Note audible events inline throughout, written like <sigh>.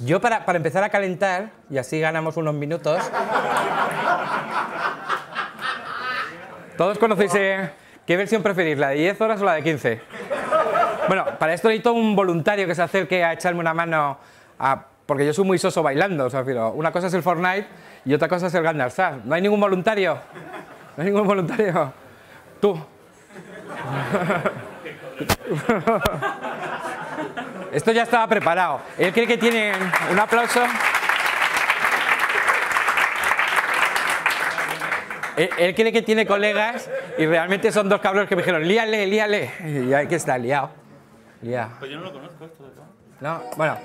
Yo para, empezar a calentar, y así ganamos unos minutos... Todos conocéis... Eh, ¿Qué versión preferís, la de 10 horas o la de 15? Bueno, para esto necesito un voluntario que se acerque a echarme una mano porque yo soy muy soso bailando, o sea, una cosa es el Fortnite y otra cosa es el Gandalf. ¿No hay ningún voluntario? ¿No hay ningún voluntario? Tú. <laughs> Esto ya estaba preparado. Él cree que tiene un aplauso. Él cree que tiene colegas y realmente son dos cabros que me dijeron, líale, líale. Y hay que está, liado. Pues yo no lo conozco esto de todo. No, bueno.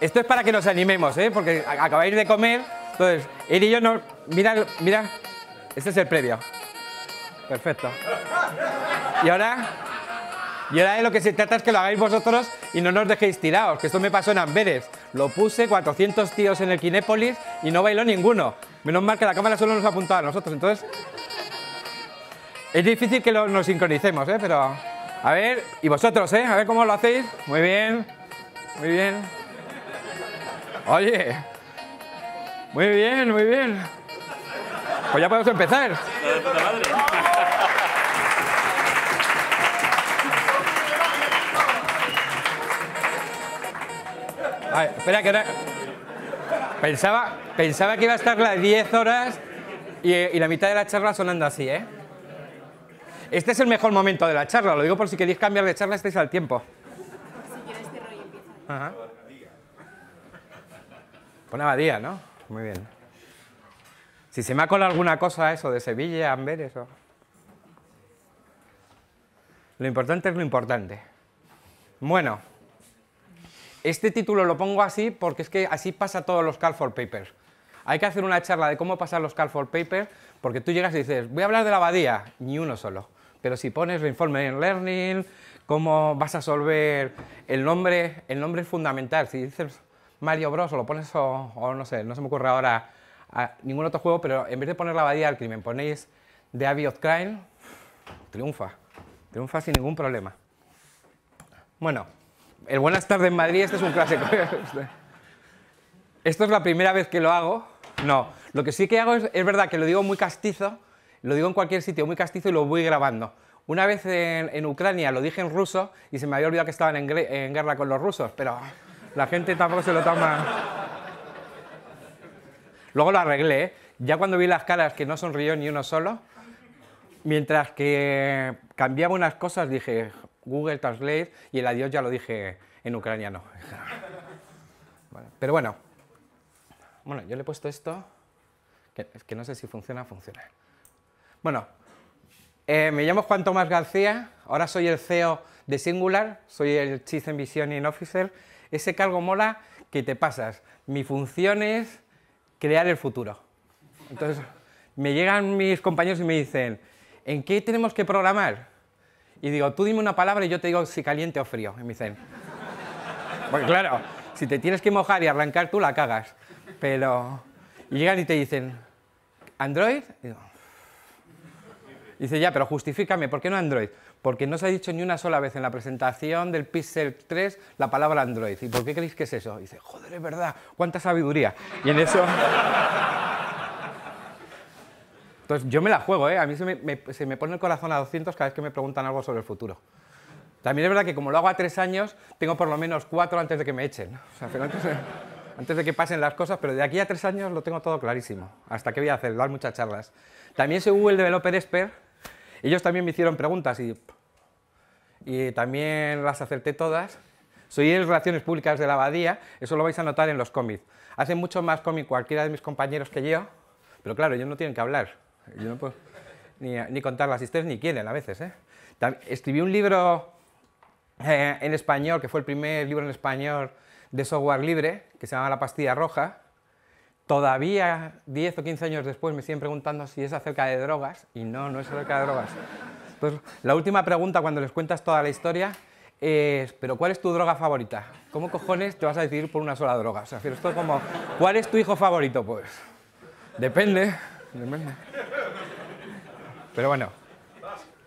esto es para que nos animemos, ¿eh? Porque acabáis de comer. Entonces, él y yo no... Mira, mira. Este es el previo. Perfecto. Y ahora y ahora de lo que se trata es que lo hagáis vosotros y no nos dejéis tirados, que esto me pasó en Amberes. Lo puse 400 tíos en el Kinépolis y no bailó ninguno. Menos mal que la cámara solo nos apuntaba a nosotros, entonces... Es difícil que nos sincronicemos, ¿eh? Pero... A ver, y vosotros, ¿eh? A ver cómo lo hacéis. Muy bien. Muy bien. Oye. Muy bien, muy bien. Pues ya podemos empezar. espera que Pensaba, pensaba que iba a estar las 10 horas y, la mitad de la charla sonando así, ¿eh? Este es el mejor momento de la charla, lo digo por si queréis cambiar de charla, estáis al tiempo. Si abadía, ¿no? Muy bien. Si se me ha colado alguna cosa eso de Sevilla, Amber eso. Lo importante es lo importante. Bueno. Este título lo pongo así porque es que así pasa todos los Call for Papers. Hay que hacer una charla de cómo pasar los Call for Papers porque tú llegas y dices, voy a hablar de la abadía, ni uno solo. Pero si pones Reinforcement Learning, cómo vas a resolver el nombre, el nombre es fundamental. Si dices Mario Bros o lo pones o, no sé, no se me ocurre ahora ningún otro juego, pero en vez de poner la abadía al crimen, ponéis The Abbey of Crime, triunfa, triunfa sin ningún problema. Bueno, el Buenas tardes en Madrid, este es un clásico. Esto es la primera vez que lo hago. No, lo que sí que hago es, es verdad que lo digo muy castizo, lo digo en cualquier sitio, muy castizo y lo voy grabando. Una vez en, Ucrania lo dije en ruso y se me había olvidado que estaban en, guerra con los rusos, pero la gente tampoco se lo toma. Luego lo arreglé, ¿eh? ya cuando vi las caras que no sonrió ni uno solo, mientras que cambiaba unas cosas dije, Google Translate y el adiós ya lo dije en ucraniano. <laughs> pero bueno, bueno, yo le he puesto esto, que, no sé si funciona, funciona. Bueno, eh, me llamo Juan Tomás García, ahora soy el CEO de Singular, soy el Chief Envisioning Officer. Ese cargo mola que te pasas. Mi función es crear el futuro. Entonces, me llegan mis compañeros y me dicen, ¿en qué tenemos que programar? Y digo, tú dime una palabra y yo te digo si caliente o frío. en me dicen, porque claro, si te tienes que mojar y arrancar tú la cagas. Pero y llegan y te dicen, ¿Android? digo, dice, ya, pero justifícame, ¿por qué no Android? Porque no se ha dicho ni una sola vez en la presentación del Pixel 3 la palabra Android. ¿Y por qué creéis que es eso? dice, joder, es verdad, cuánta sabiduría. Y en eso... Entonces, yo me la juego, ¿eh? A mí se me, pone el corazón a 200 cada vez que me preguntan algo sobre el futuro. También es verdad que como lo hago a tres años, tengo por lo menos cuatro antes de que me echen. O sea, antes, de, que pasen las cosas, pero de aquí a tres años lo tengo todo clarísimo. Hasta qué voy a hacer, dar muchas charlas. También soy Google Developer Expert. Ellos también me hicieron preguntas y, y también las acerté todas. Soy en Relaciones Públicas de la Abadía, eso lo vais a notar en los cómics. Hacen mucho más cómic cualquiera de mis compañeros que yo, pero claro, ellos no tienen que hablar. Yo no puedo ni, contar las historias ni quieren a veces. ¿eh? escribí un libro eh, en español, que fue el primer libro en español de software libre, que se llama La pastilla roja. Todavía 10 o 15 años después me siguen preguntando si es acerca de drogas, y no, no es acerca de drogas. Pues, la última pregunta cuando les cuentas toda la historia es, pero ¿cuál es tu droga favorita? ¿Cómo cojones te vas a decidir por una sola droga? O sea, esto es como, ¿cuál es tu hijo favorito? Pues, depende, depende. Pero bueno.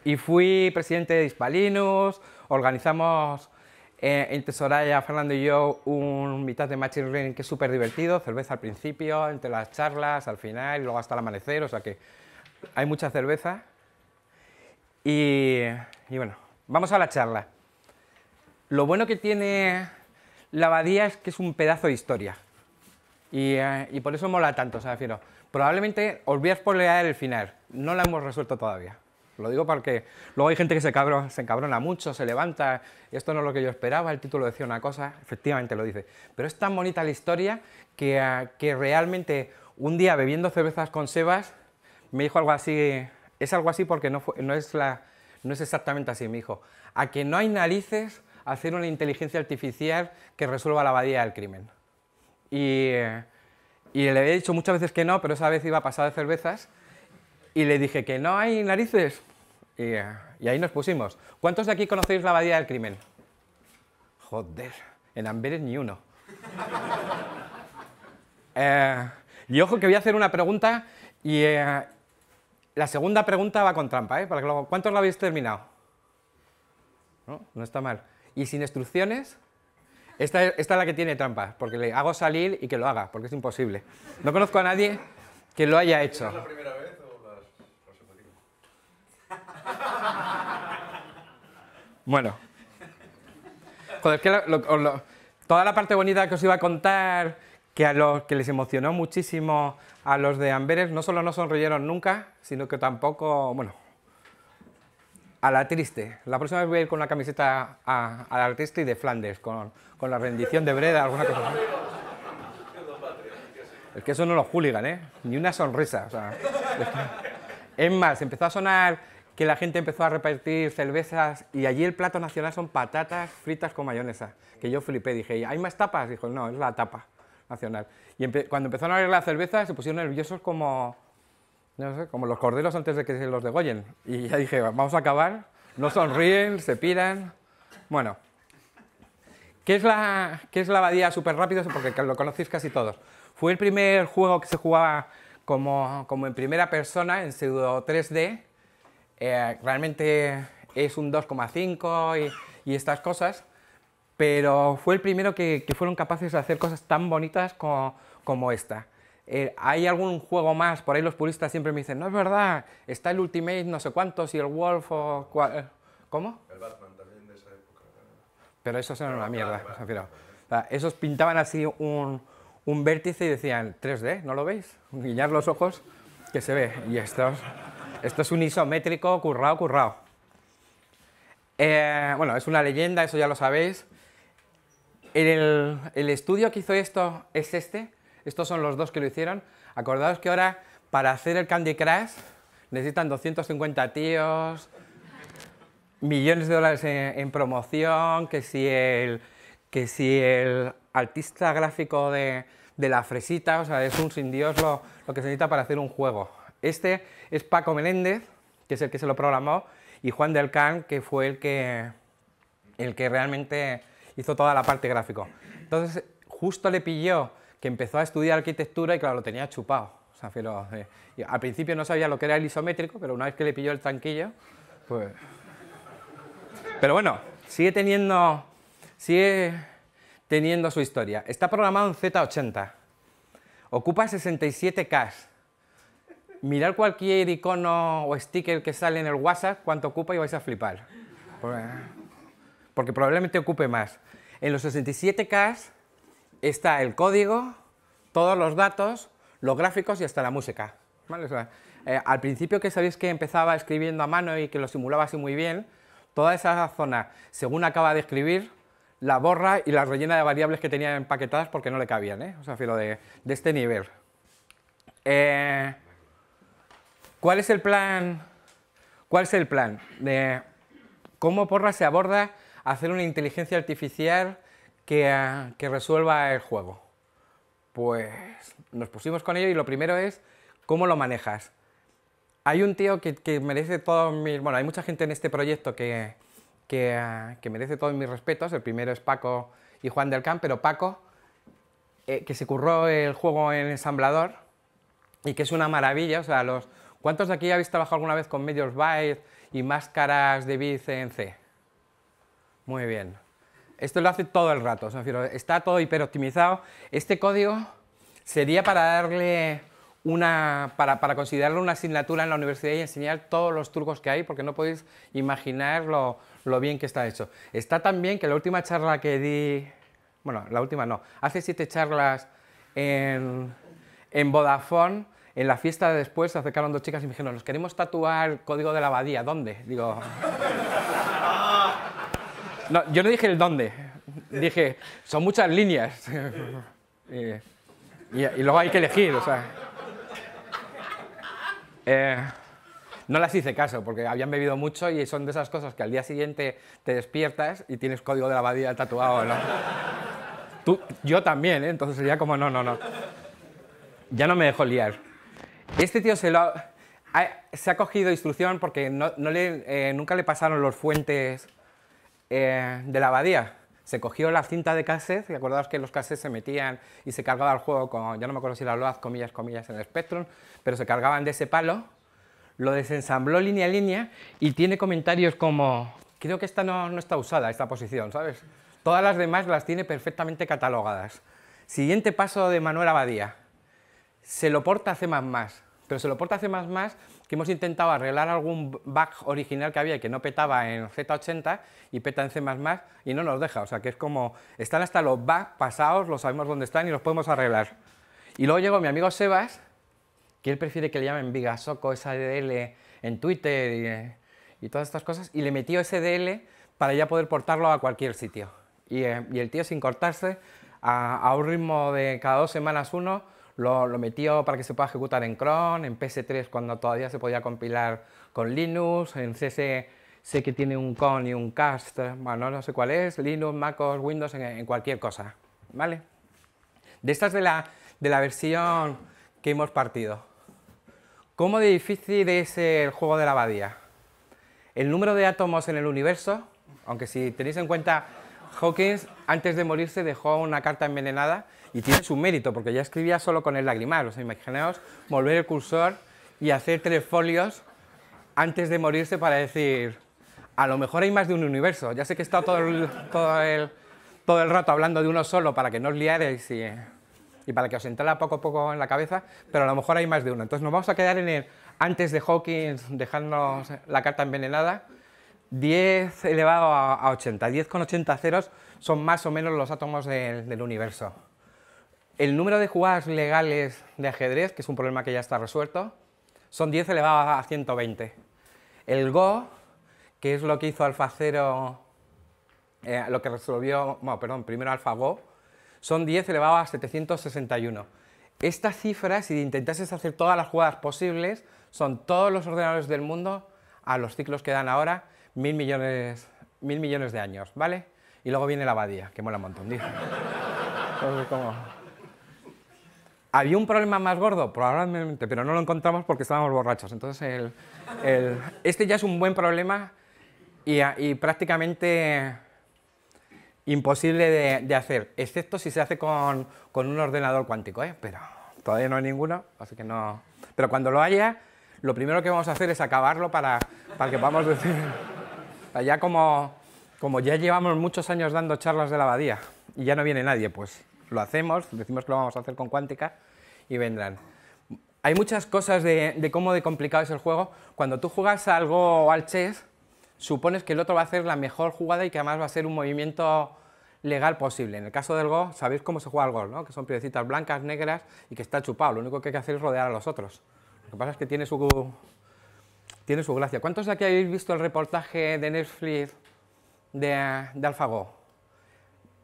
Y fui presidente de hispalinus organizamos eh, entre Soraya, Fernando y yo un mitad de matching ring que es súper divertido, cerveza al principio, entre las charlas, al final, y luego hasta el amanecer, o sea que hay mucha cerveza. Y, bueno, vamos a la charla. Lo bueno que tiene la abadía es que es un pedazo de historia. Y, eh, por eso mola tanto, o sea, refiero. Probablemente os por a el final. No la hemos resuelto todavía. Lo digo porque luego hay gente que se, se encabrona mucho, se levanta, esto no es lo que yo esperaba, el título decía una cosa, efectivamente lo dice. Pero es tan bonita la historia que, eh, realmente un día bebiendo cervezas con Sebas me dijo algo así, es algo así porque no, es, exactamente así, me dijo, a que no hay narices hacer una inteligencia artificial que resuelva la abadía del crimen. Y... Eh, y le había dicho muchas veces que no, pero esa vez iba pasar de cervezas y le dije que no hay narices. Y, ahí nos pusimos. ¿Cuántos de aquí conocéis la abadía del crimen? Joder, en Amberes ni uno. <laughs> Eh, y ojo que voy a hacer una pregunta y eh, la segunda pregunta va con trampa, ¿eh? Para que ¿Cuántos la habéis terminado? No, no está mal. ¿Y sin instrucciones? Esta, es la que tiene trampa, porque le hago salir y que lo haga, porque es imposible. No conozco a nadie que lo haya hecho. ¿Es la primera vez o las Bueno. Joder, es que toda la parte bonita que os iba a contar, que a los que les emocionó muchísimo a los de Amberes, no solo no sonrieron nunca, sino que tampoco, bueno, a la triste. La próxima vez voy a ir con la camiseta a, la triste y de Flandes, con, con, la rendición de Breda, alguna cosa. Es que eso no lo hooligan, ¿eh? Ni una sonrisa. es más, empezó a sonar que la gente empezó a repartir cervezas y allí el plato nacional son patatas fritas con mayonesa, que yo flipé, dije, ¿hay más tapas? Dijo, no, es la tapa nacional. Y cuando empezaron a abrir la cerveza se pusieron nerviosos como no sé, como los corderos antes de que se los degollen. Y ya dije, vamos a acabar, no sonríen, se piran. Bueno, ¿qué es la, qué es abadía súper rápido? Porque lo conocéis casi todos. Fue el primer juego que se jugaba como, en primera persona, en pseudo 3D. Eh, realmente es un 2,5 y, estas cosas, pero fue el primero que, fueron capaces de hacer cosas tan bonitas como esta. Eh, hay algún juego más, por ahí los puristas siempre me dicen, no es verdad, está el Ultimate no sé cuántos y el Wolf o... Eh, ¿Cómo? El Batman también de esa época. Pero eso eran una mierda, esos pintaban así un, vértice y decían, 3D, ¿no lo veis? Guiñar los ojos, que se ve. Y esto, es un isométrico currao, currao. Eh, bueno, es una leyenda, eso ya lo sabéis. el estudio que hizo esto es este, estos son los dos que lo hicieron. Acordaos que ahora para hacer el Candy Crush necesitan 250 tíos, millones de dólares en, promoción, que si el, que si el artista gráfico de, la fresita, o sea, es un sin Dios lo, que se necesita para hacer un juego. Este es Paco Meléndez, que es el que se lo programó, y Juan del Can, que fue el que, el que realmente hizo toda la parte gráfica. Entonces, justo le pilló que empezó a estudiar arquitectura y claro, lo tenía chupado. O eh, al principio no sabía lo que era el isométrico, pero una vez que le pilló el tranquillo, pues... Pero bueno, sigue teniendo, sigue teniendo su historia. Está programado en Z80. Ocupa 67K. Mirar cualquier icono o sticker que sale en el WhatsApp, cuánto ocupa y vais a flipar. Pues, porque probablemente ocupe más. En los 67K está el código, todos los datos, los gráficos y hasta la música. Eh, al principio que sabéis que empezaba escribiendo a mano y que lo simulaba así muy bien, toda esa zona, según acaba de escribir, la borra y la rellena de variables que tenía empaquetadas porque no le cabían, ¿eh? o sea, filo de, de este nivel. Eh, ¿Cuál es el plan? ¿Cuál es el plan? De ¿Cómo porra se aborda hacer una inteligencia artificial Ah, que, resuelva el juego. Pues nos pusimos con ello y lo primero es cómo lo manejas. Hay un tío que, merece todo... mis... Bueno, hay mucha gente en este proyecto que, ah, que, merece todos mis respetos. El primero es Paco y Juan del Camp, pero Paco, eh, que se curró el juego en ensamblador y que es una maravilla. O sea, los, ¿cuántos de aquí habéis trabajado alguna vez con medios bytes y máscaras de vice C? Muy bien. Esto lo hace todo el rato, está todo hiperoptimizado. Este código sería para darle una, para, considerarlo una asignatura en la universidad y enseñar todos los trucos que hay, porque no podéis imaginar lo, lo bien que está hecho. Está tan bien que la última charla que di, bueno, la última no, hace siete charlas en, en Vodafone, en la fiesta de después se acercaron dos chicas y me dijeron, nos queremos tatuar el código de la abadía, ¿dónde? Digo... No, yo no dije el dónde. Dije, son muchas líneas. <laughs> y, luego hay que elegir, o eh, no las hice caso, porque habían bebido mucho y son de esas cosas que al día siguiente te despiertas y tienes código de la abadía tatuado, Tú, yo también, ¿eh? Entonces sería como, no, no, no. Ya no me dejó liar. Este tío se lo... Ha, se ha cogido instrucción porque eh, nunca le pasaron los fuentes eh, de la abadía. Se cogió la cinta de cassette, y que los cassettes se metían y se cargaba el juego con, ya no me acuerdo si era Loaz, comillas, comillas, en el Spectrum, pero se cargaban de ese palo, lo desensambló línea a línea y tiene comentarios como, creo que esta no, no está usada, esta posición, ¿sabes? Todas las demás las tiene perfectamente catalogadas. Siguiente paso de Manuel Abadía. Se lo porta más, pero se lo porta C++ que hemos intentado arreglar algún bug original que había que no petaba en Z80 y peta en C++ y no nos deja. O sea, que es como, están hasta los bugs pasados, los sabemos dónde están y los podemos arreglar. Y luego llegó mi amigo Sebas, que él prefiere que le llamen Vigasoco, DL en Twitter y, todas estas cosas, y le metió DL para ya poder portarlo a cualquier sitio. Eh, y, el tío, sin cortarse, a, a un ritmo de cada dos semanas uno, lo, metió para que se pueda ejecutar en cron, en PS3 cuando todavía se podía compilar con Linux, en CC sé que tiene un con y un cast, bueno, no sé cuál es, Linux, MacOS, Windows, en, cualquier cosa, ¿vale? De estas de la, de la versión que hemos partido. ¿Cómo de difícil es el juego de la abadía? El número de átomos en el universo, aunque si tenéis en cuenta Hawkins, antes de morirse dejó una carta envenenada y tiene su mérito, porque ya escribía solo con el lagrimal. O sea, imaginaos volver el cursor y hacer tres folios antes de morirse para decir, a lo mejor hay más de un universo. Ya sé que he estado todo el, todo el, todo el rato hablando de uno solo para que no os liáreis y, y para que os entrara poco a poco en la cabeza, pero a lo mejor hay más de uno. Entonces nos vamos a quedar en el antes de Hawking dejarnos la carta envenenada 10 elevado a 80, 10 con 80 ceros son más o menos los átomos del, universo. El número de jugadas legales de ajedrez, que es un problema que ya está resuelto, son 10 elevado a 120. El Go, que es lo que hizo AlphaZero, eh, lo que resolvió, bueno, perdón, primero AlphaGo, son 10 elevado a 761. Estas cifras, si intentases hacer todas las jugadas posibles, son todos los ordenadores del mundo a los ciclos que dan ahora mil millones, mil millones de años, ¿vale? Y luego viene la abadía, que mola un montón, ¿Había un problema más gordo? Probablemente, pero no lo encontramos porque estábamos borrachos. Entonces, este ya es un buen problema y, prácticamente imposible de, hacer, excepto si se hace con, un ordenador cuántico, ¿eh? Pero todavía no hay ninguno, así que no... Pero cuando lo haya, lo primero que vamos a hacer es acabarlo para, para que podamos decir... Allá como, como ya llevamos muchos años dando charlas de la abadía y ya no viene nadie, pues lo hacemos, decimos que lo vamos a hacer con cuántica y vendrán. Hay muchas cosas de, cómo de complicado es el juego. Cuando tú juegas algo al chess, supones que el otro va a hacer la mejor jugada y que además va a ser un movimiento legal posible. En el caso del Go, sabéis cómo se juega el Go, ¿no? que son piedrecitas blancas, negras y que está chupado. Lo único que hay que hacer es rodear a los otros. Lo que pasa es que tiene su, tiene su gracia. ¿Cuántos de aquí habéis visto el reportaje de Netflix de, de Alfago?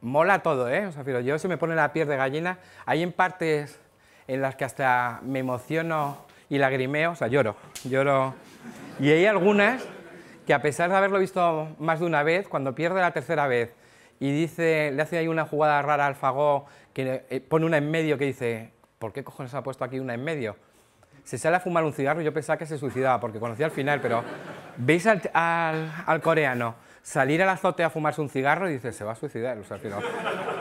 Mola todo, ¿eh? O sea, yo se me pone la piel de gallina. Hay en partes en las que hasta me emociono y lagrimeo, o sea, lloro, lloro. Y hay algunas que a pesar de haberlo visto más de una vez, cuando pierde la tercera vez y dice, le hace ahí una jugada rara a AlphaGo, que eh, pone una en medio que dice, ¿por qué cojones ha puesto aquí una en medio? se sale a fumar un cigarro y yo pensaba que se suicidaba porque conocía al final, pero veis al, coreano salir al azote a fumarse un cigarro y dices, se va a suicidar.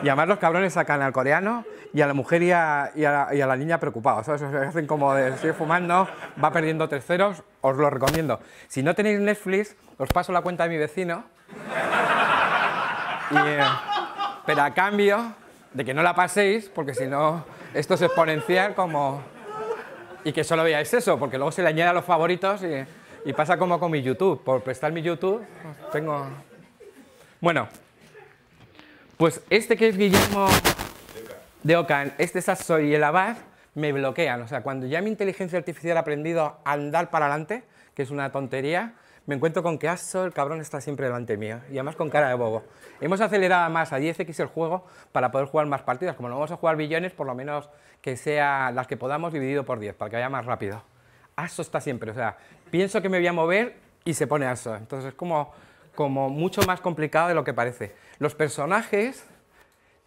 llamar los cabrones sacan al coreano y a la mujer y a, la, niña preocupados. hacen como de, sigue fumando, va perdiendo terceros, os lo recomiendo. Si no tenéis Netflix, os paso la cuenta de mi vecino. Eh, pero a cambio de que no la paséis, porque si no, esto es exponencial como y que solo veáis eso, porque luego se le añade a los favoritos y, pasa como con mi YouTube. Por prestar mi YouTube, tengo... Bueno, pues este que es Guillermo de Ocan, este es Soy y el Abad, me bloquean. O sea, cuando ya mi inteligencia artificial ha aprendido a andar para adelante, que es una tontería, me encuentro con que Astro, el cabrón, está siempre delante mío, y además con cara de bobo. Hemos acelerado más a 10x el juego para poder jugar más partidas. Como no vamos a jugar billones, por lo menos que sea las que podamos dividido por 10, para que vaya más rápido. Astro está siempre, o sea, pienso que me voy a mover y se pone Astro. Entonces es como, como mucho más complicado de lo que parece. Los personajes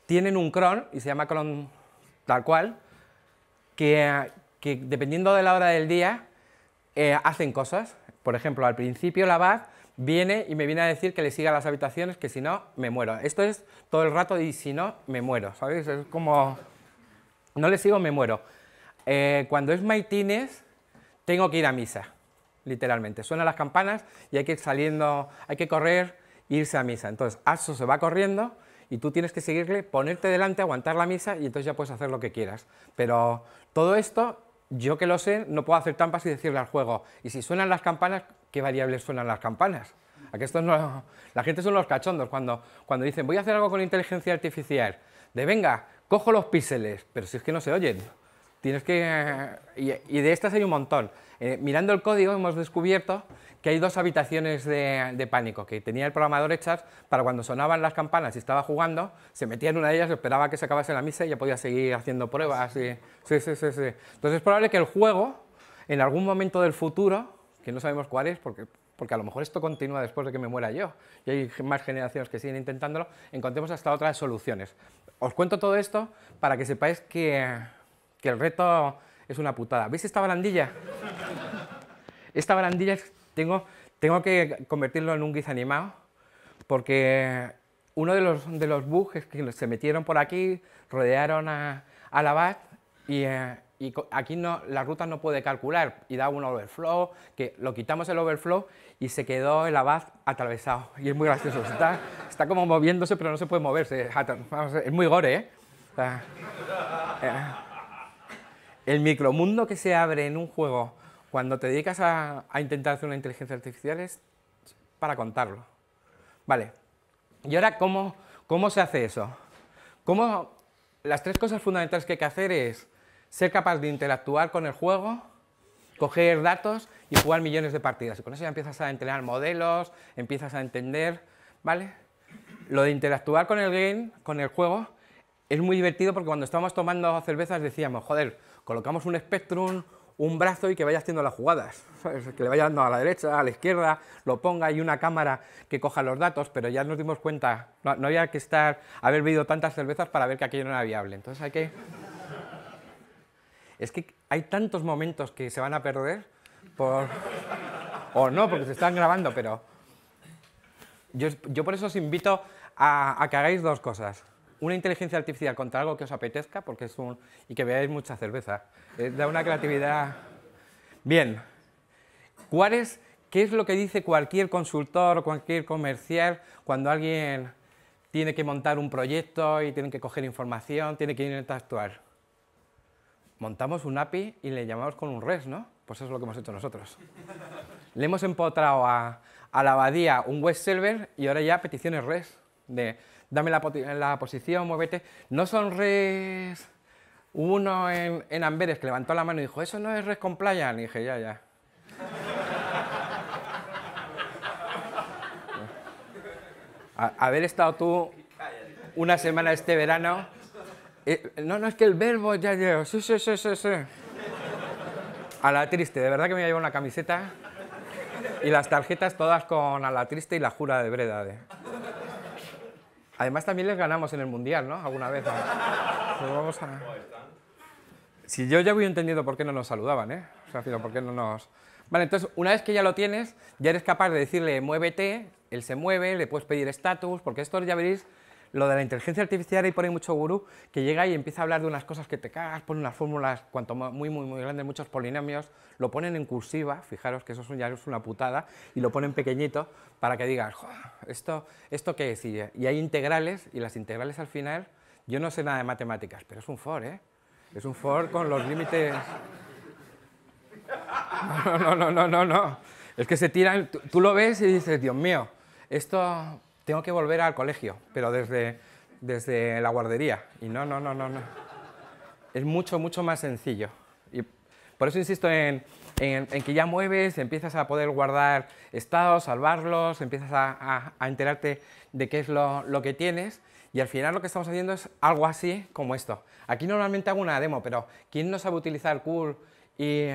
tienen un cron, y se llama cron tal cual, que, dependiendo de la hora del día, eh, hacen cosas. Por ejemplo, al principio la abad viene y me viene a decir que le siga las habitaciones, que si no, me muero. Esto es todo el rato y si no, me muero, ¿sabes? Es como, no le sigo, me muero. Eh, cuando es maitines, tengo que ir a misa, literalmente. Suenan las campanas y hay que ir saliendo, hay que correr irse a misa. Entonces, Aso se va corriendo y tú tienes que seguirle, ponerte delante, aguantar la misa y entonces ya puedes hacer lo que quieras. Pero todo esto yo que lo sé, no puedo hacer trampas y decirle al juego, y si suenan las campanas, ¿qué variables suenan las campanas? no, la gente son los cachondos cuando, cuando dicen, voy a hacer algo con inteligencia artificial, de venga, cojo los píxeles, pero si es que no se oyen. Tienes que... Y, de estas hay un montón. Eh, mirando el código hemos descubierto que hay dos habitaciones de, pánico que tenía el programador hechas para cuando sonaban las campanas y estaba jugando, se metía en una de ellas, esperaba que se acabase la misa y ya podía seguir haciendo pruebas. Y, sí, sí, sí, sí. Entonces es probable que el juego, en algún momento del futuro, que no sabemos cuál es, porque, porque a lo mejor esto continúa después de que me muera yo, y hay más generaciones que siguen intentándolo, encontremos hasta otras soluciones. Os cuento todo esto para que sepáis que que el reto es una putada. ¿Veis esta barandilla? Esta barandilla tengo, tengo que convertirlo en un guis animado porque uno de los, de los bugs que se metieron por aquí rodearon a, a la y, eh, aquí no, la ruta no puede calcular y da un overflow, que lo quitamos el overflow y se quedó el abad atravesado. Y es muy gracioso, está, está como moviéndose pero no se puede moverse, es muy gore, ¿eh? eh, el micromundo que se abre en un juego cuando te dedicas a, intentar hacer una inteligencia artificial es para contarlo. Vale, y ahora, ¿cómo, cómo se hace eso? ¿Cómo, las tres cosas fundamentales que hay que hacer es ser capaz de interactuar con el juego, coger datos y jugar millones de partidas. Y con eso ya empiezas a entrenar modelos, empiezas a entender, ¿vale? Lo de interactuar con el game, con el juego, es muy divertido porque cuando estábamos tomando cervezas decíamos, joder, colocamos un Spectrum, un brazo y que vaya haciendo las jugadas, que le vaya dando a la derecha, a la izquierda, lo ponga y una cámara que coja los datos, pero ya nos dimos cuenta, no, había que estar, haber bebido tantas cervezas para ver que aquello no era viable, entonces hay que... Es que hay tantos momentos que se van a perder o no, porque se están grabando, pero... Yo, por eso os invito a que hagáis dos cosas una inteligencia artificial contra algo que os apetezca, porque es un... y que veáis mucha cerveza. Eh, da una creatividad... Bien. ¿Cuál ¿Qué es lo que dice cualquier consultor o cualquier comercial cuando alguien tiene que montar un proyecto y tiene que coger información, tiene que actuar? Montamos un API y le llamamos con un REST, ¿no? Pues eso es lo que hemos hecho nosotros. Le hemos empotrado a, a la abadía un web server y ahora ya peticiones REST de dame la, posición, muévete. No son res... uno en, Amberes que levantó la mano y dijo, eso no es res playa? Y dije, ya, ya. <laughs> haber estado tú una semana este verano... Eh, no, no, es que el verbo ya llegó. Sí, sí, sí, sí, sí. A la triste, de verdad que me llevar una camiseta y las tarjetas todas con a la triste y la jura de Breda. Además también les ganamos en el Mundial, ¿no? Alguna vez. <laughs> Pues si yo ya voy entendido por qué no nos saludaban, ¿eh? O sea, por qué no nos... Vale, entonces, una vez que ya lo tienes, ya eres capaz de decirle muévete, él se mueve, le puedes pedir estatus, porque esto ya veréis lo de la inteligencia artificial, hay por ahí mucho gurú que llega y empieza a hablar de unas cosas que te cagas, pone unas fórmulas cuanto muy, muy, muy grandes, muchos polinomios, lo ponen en cursiva, fijaros que eso ya es una putada, y lo ponen pequeñito para que digas, ¿esto, ¿esto qué es? Y, hay integrales, y las integrales al final, yo no sé nada de matemáticas, pero es un for, ¿eh? Es un for con los límites... No, no, no, no, no, Es que se tiran, tú lo ves y dices, Dios mío, esto tengo que volver al colegio, pero desde, desde la guardería. Y no, no, no, no, no. Es mucho, mucho más sencillo. Y por eso insisto en, en, que ya mueves, empiezas a poder guardar estados, salvarlos, empiezas a, a, enterarte de qué es lo, lo que tienes. Y al final lo que estamos haciendo es algo así como esto. Aquí normalmente hago una demo, pero ¿quién no sabe utilizar Cool y,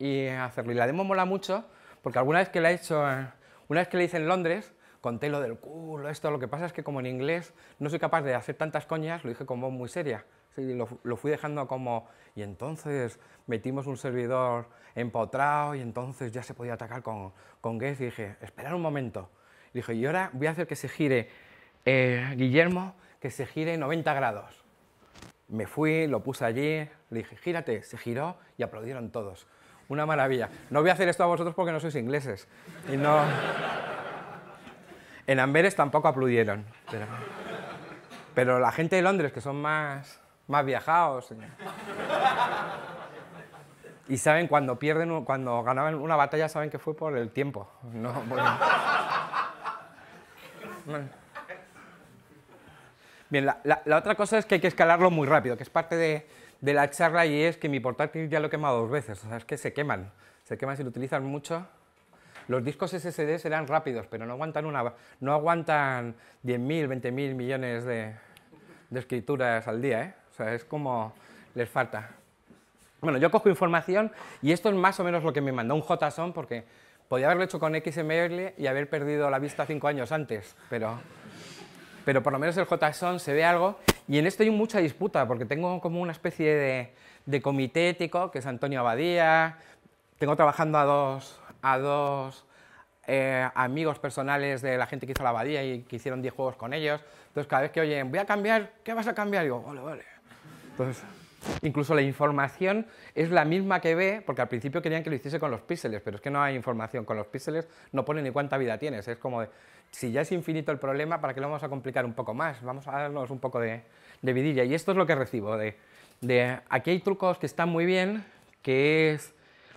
y hacerlo? Y la demo mola mucho, porque alguna vez que la he hecho, eh, una vez que la hice en Londres, conté lo del culo, esto, lo que pasa es que como en inglés no soy capaz de hacer tantas coñas, lo dije con voz muy seria, lo, fui dejando como, y entonces metimos un servidor empotrado y entonces ya se podía atacar con, con y dije, esperar un momento, y dije, y ahora voy a hacer que se gire, eh, Guillermo, que se gire 90 grados. Me fui, lo puse allí, le dije, gírate, se giró y aplaudieron todos. Una maravilla. No voy a hacer esto a vosotros porque no sois ingleses. Y no... En Amberes tampoco aplaudieron. Pero, la gente de Londres, que son más, más viajados, y saben cuando pierden, cuando ganaban una batalla, saben que fue por el tiempo. No, Bien, la, otra cosa es que hay que escalarlo muy rápido, que es parte de, la charla y es que mi portátil ya lo he quemado dos veces, o sea, es que se queman, se queman si lo utilizan mucho. Los discos SSD serán rápidos, pero no aguantan, una, no aguantan 10.000, 20.000 millones de, escrituras al día. ¿eh? O sea, es como les falta. Bueno, yo cojo información y esto es más o menos lo que me mandó un JSON porque podía haberlo hecho con XML y haber perdido la vista cinco años antes, pero, pero por lo menos el JSON se ve algo. Y en esto hay mucha disputa porque tengo como una especie de, de comité ético, que es Antonio Abadía, tengo trabajando a dos, a dos eh, amigos personales de la gente que hizo la abadía y que hicieron 10 juegos con ellos. Entonces, cada vez que oyen, voy a cambiar, ¿qué vas a cambiar? Y digo, vale, vale. Entonces, incluso la información es la misma que ve, porque al principio querían que lo hiciese con los píxeles, pero es que no hay información con los píxeles, no pone ni cuánta vida tienes. Es como, de, si ya es infinito el problema, ¿para qué lo vamos a complicar un poco más? Vamos a darnos un poco de, de vidilla. Y esto es lo que recibo. De, de, aquí hay trucos que están muy bien, que es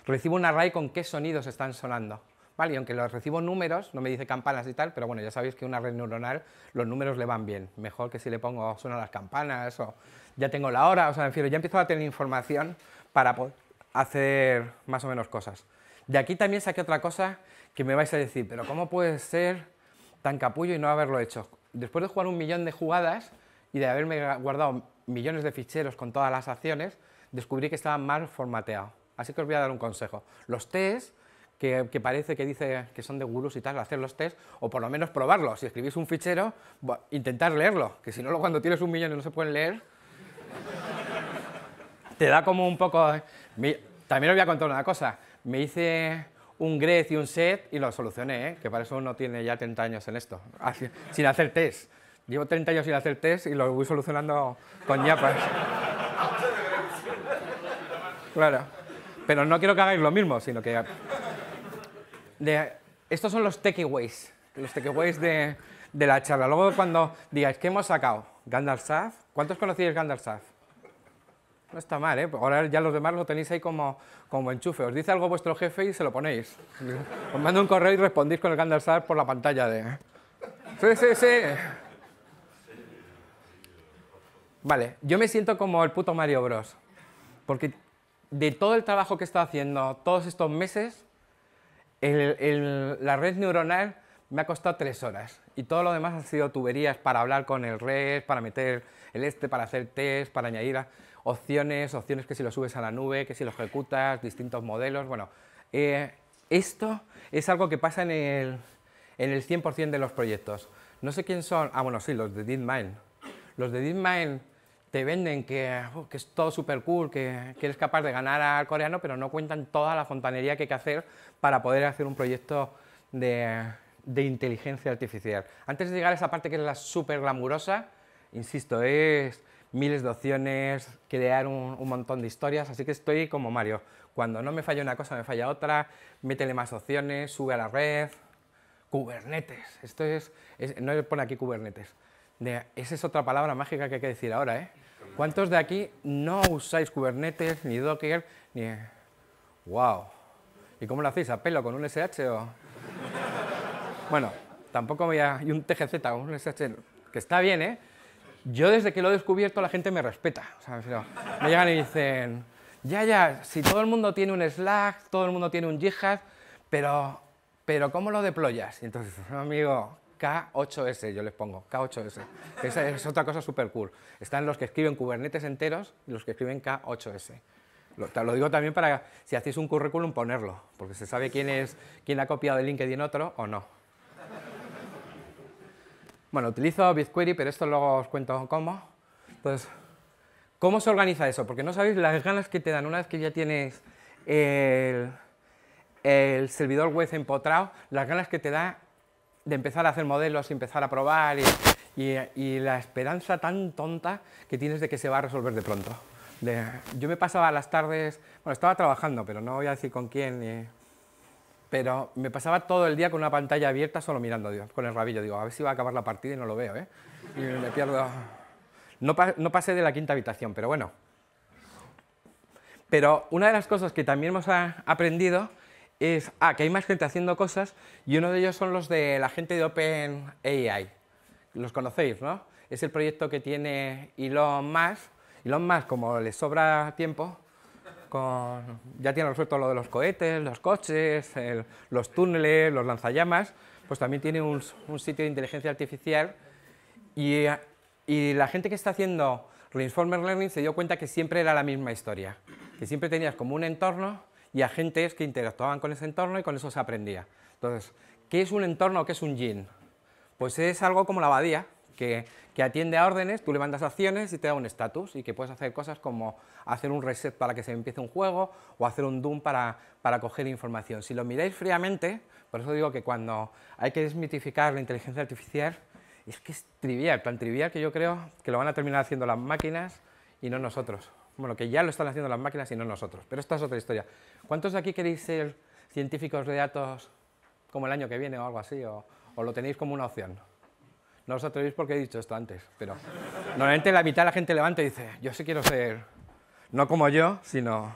recibo un array con qué sonidos están sonando. ¿Vale? Y aunque los recibo números, no me dice campanas y tal, pero bueno, ya sabéis que una red neuronal los números le van bien. Mejor que si le pongo suena las campanas o ya tengo la hora, o sea, en fin, ya empiezo a tener información para hacer más o menos cosas. De aquí también saqué otra cosa que me vais a decir, pero ¿cómo puedes ser tan capullo y no haberlo hecho? Después de jugar un millón de jugadas y de haberme guardado millones de ficheros con todas las acciones, descubrí que estaba mal formateado. Así que os voy a dar un consejo. Los test que, parece que dice que son de gurús y tal, hacer los test, o por lo menos probarlos. Si escribís un fichero, intentar leerlo, que si no, cuando tienes un millón y no se pueden leer, te da como un poco... Eh. También os voy a contar una cosa. Me hice un GRED y un SET y lo solucioné, eh, que para eso uno tiene ya 30 años en esto, sin hacer test. Llevo 30 años sin hacer test y lo voy solucionando con ñapas. claro. Pero no quiero que hagáis lo mismo, sino que... Estos son los takeaways, los takeaways de, de la charla. Luego cuando digáis, ¿qué hemos sacado? Gandalf Saf. ¿Cuántos conocéis Gandalf Saf? No está mal, ¿eh? Pues ahora ya los demás lo tenéis ahí como, como enchufe. Os dice algo vuestro jefe y se lo ponéis. Os mando un correo y respondís con el Gandalf Saf por la pantalla de... ¿eh? Sí, sí, sí. Vale, yo me siento como el puto Mario Bros. Porque de todo el trabajo que he estado haciendo todos estos meses, la red neuronal me ha costado tres horas y todo lo demás han sido tuberías para hablar con el red, para meter el este, para hacer test, para añadir opciones, opciones que si lo subes a la nube, que si lo ejecutas, distintos modelos. Bueno, eh, esto es algo que pasa en el, en el 100% de los proyectos. No sé quién son, ah bueno, sí, los de DeepMind. Los de DeepMind te venden que, uh, es todo súper cool, que, eres capaz de ganar al coreano, pero no cuentan toda la fontanería que hay que hacer para poder hacer un proyecto de, inteligencia artificial. Antes de llegar a esa parte que es la súper glamurosa, insisto, es miles de opciones, crear un, montón de historias, así que estoy como Mario. Cuando no me falla una cosa, me falla otra, métele más opciones, sube a la red. Kubernetes, esto es, es no le pone aquí Kubernetes, esa es otra palabra mágica que hay que decir ahora, ¿eh? ¿Cuántos de aquí no usáis Kubernetes, ni Docker, ni... ¡Wow! ¿Y cómo lo hacéis? ¿A pelo con un SH o...? bueno, tampoco voy a... Y un TGZ con un SH, que está bien, ¿eh? Yo desde que lo he descubierto la gente me respeta. O sea, me llegan y dicen, ya, ya, si todo el mundo tiene un Slack, todo el mundo tiene un GitHub, pero, pero ¿cómo lo deployas? Y entonces, amigo, K8S, yo les pongo, K8S. Esa es otra cosa súper cool. Están los que escriben Kubernetes enteros y los que escriben K8S. Lo, digo también para, si hacéis un currículum, ponerlo, porque se sabe quién, es, quién ha copiado de LinkedIn otro o no. Bueno, utilizo BigQuery, pero esto luego os cuento cómo. Pues, ¿cómo se organiza eso? Porque no sabéis las ganas que te dan una vez que ya tienes el, el servidor web empotrado, las ganas que te da de empezar a hacer modelos y empezar a probar y, y, la esperanza tan tonta que tienes de que se va a resolver de pronto. yo me pasaba las tardes, bueno, estaba trabajando, pero no voy a decir con quién, pero me pasaba todo el día con una pantalla abierta solo mirando, dios con el rabillo, digo, a ver si va a acabar la partida y no lo veo, ¿eh? Y me pierdo... No, no pasé de la quinta habitación, pero bueno. Pero una de las cosas que también hemos aprendido es ah, que hay más gente haciendo cosas y uno de ellos son los de la gente de OpenAI. Los conocéis, ¿no? Es el proyecto que tiene Elon Musk. Elon Musk, como le sobra tiempo, ya tiene resuelto lo de los cohetes, los coches, los túneles, los lanzallamas, pues también tiene un, sitio de inteligencia artificial y, y la gente que está haciendo Reinformer Learning se dio cuenta que siempre era la misma historia, que siempre tenías como un entorno y agentes que interactuaban con ese entorno y con eso se aprendía. Entonces, ¿qué es un entorno? ¿Qué es un gin? Pues es algo como la abadía, que, atiende a órdenes, tú le mandas acciones y te da un estatus y que puedes hacer cosas como hacer un reset para que se empiece un juego o hacer un doom para, para coger información. Si lo miráis fríamente, por eso digo que cuando hay que desmitificar la inteligencia artificial, es que es trivial, tan trivial que yo creo que lo van a terminar haciendo las máquinas y no nosotros. Bueno, que ya lo están haciendo las máquinas y no nosotros, pero esta es otra historia. ¿Cuántos de aquí queréis ser científicos de datos como el año que viene o algo así? ¿O, lo tenéis como una opción? No os atrevéis porque he dicho esto antes, pero normalmente la mitad de la gente levanta y dice, yo sí quiero ser, no como yo, sino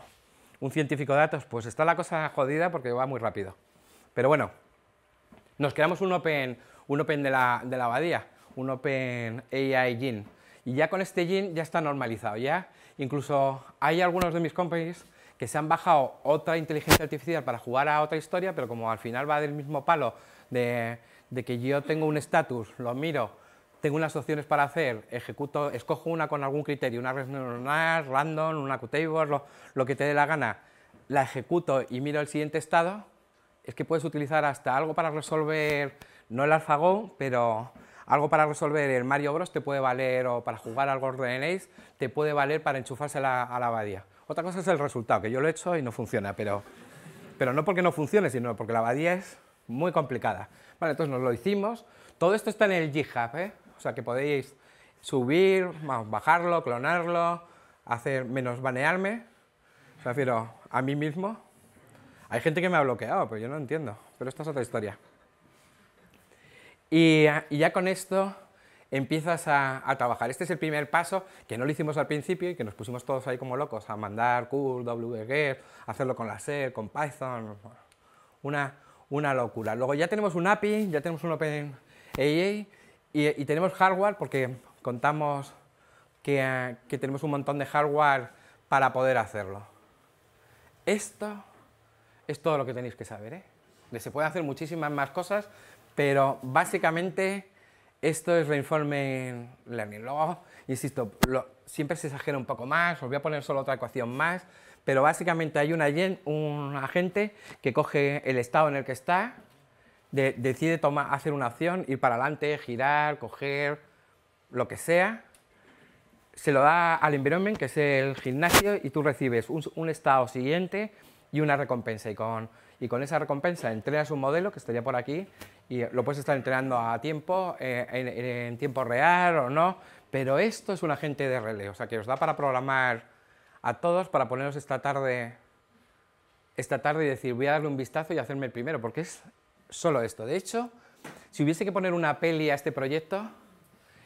un científico de datos. Pues está la cosa jodida porque va muy rápido. Pero bueno, nos quedamos un open, un open de, la, de la abadía, un open AI Gene y ya con este jean ya está normalizado, ya incluso hay algunos de mis companies que se han bajado otra inteligencia artificial para jugar a otra historia, pero como al final va del mismo palo de, que yo tengo un estatus, lo miro, tengo unas opciones para hacer, ejecuto, escojo una con algún criterio, una red random, una cuttable, lo, que te dé la gana, la ejecuto y miro el siguiente estado, es que puedes utilizar hasta algo para resolver, no el AlphaGo, pero algo para resolver el Mario Bros te puede valer, o para jugar al Golden Age, te puede valer para enchufarse a la abadía. Otra cosa es el resultado, que yo lo he hecho y no funciona, pero, pero no porque no funcione, sino porque la abadía es muy complicada. Vale, entonces nos lo hicimos. Todo esto está en el GitHub, ¿eh? o sea que podéis subir, bajarlo, clonarlo, hacer menos banearme, me refiero a mí mismo. Hay gente que me ha bloqueado, pero yo no entiendo, pero esta es otra historia. Y, ya con esto empiezas a, trabajar. Este es el primer paso que no lo hicimos al principio y que nos pusimos todos ahí como locos a mandar curl, wget, hacerlo con la SER, con Python, una, locura. Luego ya tenemos un API, ya tenemos un OpenAI y, y tenemos hardware porque contamos que, tenemos un montón de hardware para poder hacerlo. Esto es todo lo que tenéis que saber. ¿eh? Se pueden hacer muchísimas más cosas pero básicamente esto es reinforcement learning. Luego, insisto, siempre se exagera un poco más, os voy a poner solo otra ecuación más, pero básicamente hay un, un agente que coge el estado en el que está, decide tomar, hacer una opción, ir para adelante, girar, coger, lo que sea, se lo da al environment, que es el gimnasio, y tú recibes un, un estado siguiente y una recompensa. Y con y con esa recompensa entrenas un modelo que estaría por aquí y lo puedes estar entrenando a tiempo, eh, en, tiempo real o no, pero esto es un agente de relé, o sea que os da para programar a todos para poneros esta tarde, esta tarde y decir voy a darle un vistazo y hacerme el primero, porque es solo esto. De hecho, si hubiese que poner una peli a este proyecto,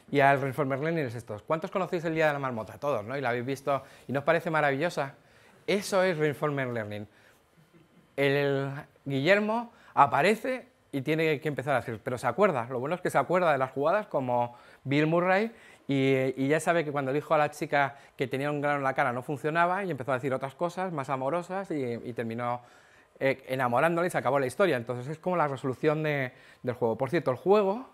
y al Reinformer Learning es estos. ¿Cuántos conocéis el Día de la Marmota? Todos, ¿no? Y la habéis visto y nos parece maravillosa. Eso es Reinformer Learning el Guillermo aparece y tiene que empezar a decir... pero se acuerda, lo bueno es que se acuerda de las jugadas como Bill Murray y, ya sabe que cuando dijo a la chica que tenía un grano en la cara no funcionaba y empezó a decir otras cosas más amorosas y, terminó eh, enamorándola y se acabó la historia. Entonces es como la resolución del juego. Por cierto, el juego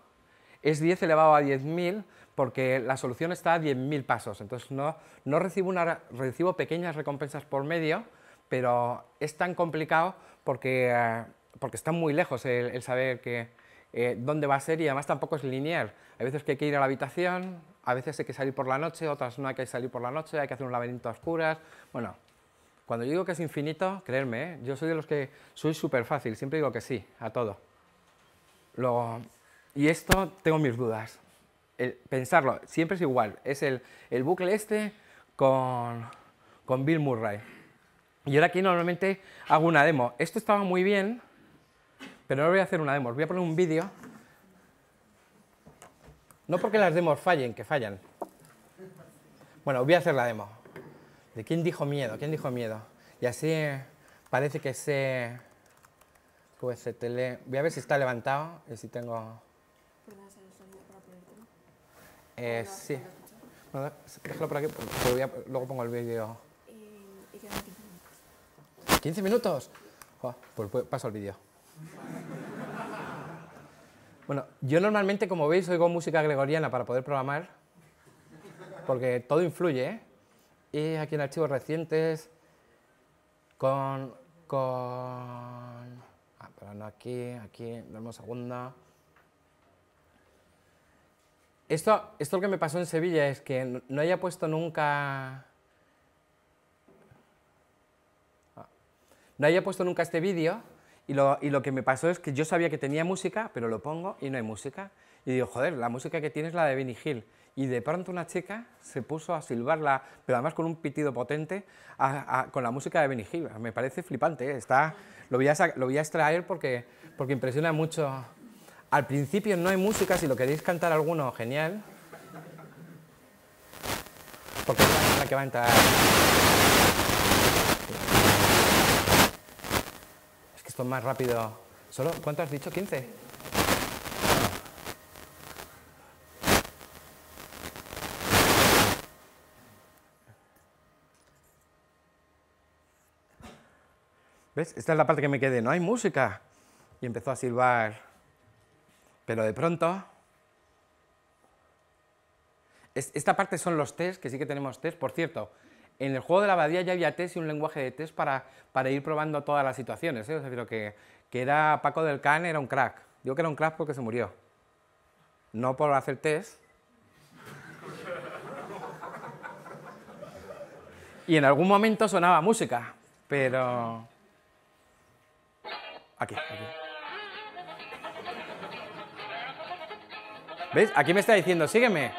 es 10 elevado a 10.000 porque la solución está a 10.000 pasos. Entonces no, recibo, una, recibo pequeñas recompensas por medio pero es tan complicado porque, eh, está muy lejos el, saber que, eh, dónde va a ser y además tampoco es lineal. Hay veces que hay que ir a la habitación, a veces hay que salir por la noche, otras no hay que salir por la noche, hay que hacer un laberinto a oscuras. Bueno, cuando yo digo que es infinito, creerme, ¿eh? yo soy de los que soy súper fácil, siempre digo que sí a todo. Y esto tengo mis dudas. pensarlo, siempre es igual. Es el, bucle este con Bill Murray. Y ahora aquí normalmente hago una demo. Esto estaba muy bien, pero no voy a hacer una demo. voy a poner un vídeo. No porque las demos fallen, que fallan. Bueno, voy a hacer la demo. ¿De quién dijo miedo? ¿Quién dijo miedo? Y así eh, parece que se... Pues Voy a ver si está levantado y si tengo... Eh, sí. déjalo por aquí, porque luego pongo el vídeo. ¿15 minutos? Pues, pues, paso el vídeo. Bueno, yo normalmente, como veis, oigo música gregoriana para poder programar, porque todo influye, ¿eh? Y aquí en archivos recientes, con... con... Ah, aquí, aquí, vemos segunda. Esto, esto lo que me pasó en Sevilla es que no haya puesto nunca No había puesto nunca este vídeo y lo, y lo que me pasó es que yo sabía que tenía música, pero lo pongo y no hay música. Y digo, joder, la música que tiene es la de Benny Hill. Y de pronto una chica se puso a silbarla, pero además con un pitido potente, con la música de Benny Hill. Me parece flipante, ¿eh? está, lo, voy a, lo voy a extraer porque, porque impresiona mucho. Al principio no hay música, si lo queréis cantar alguno, genial. Porque es la que va a entrar. Esto es más rápido. ¿Cuánto has dicho? ¿15? ¿Ves? Esta es la parte que me quedé. No hay música. Y empezó a silbar. Pero de pronto... esta parte son los test, que sí que tenemos test. Por cierto, en el juego de la abadía ya había test y un lenguaje de test para, para ir probando todas las situaciones. Es ¿eh? decir, que, que era Paco del Can era un crack. Digo que era un crack porque se murió. No por hacer test. Y en algún momento sonaba música, pero... Aquí, aquí. ¿Veis? Aquí me está diciendo, sígueme.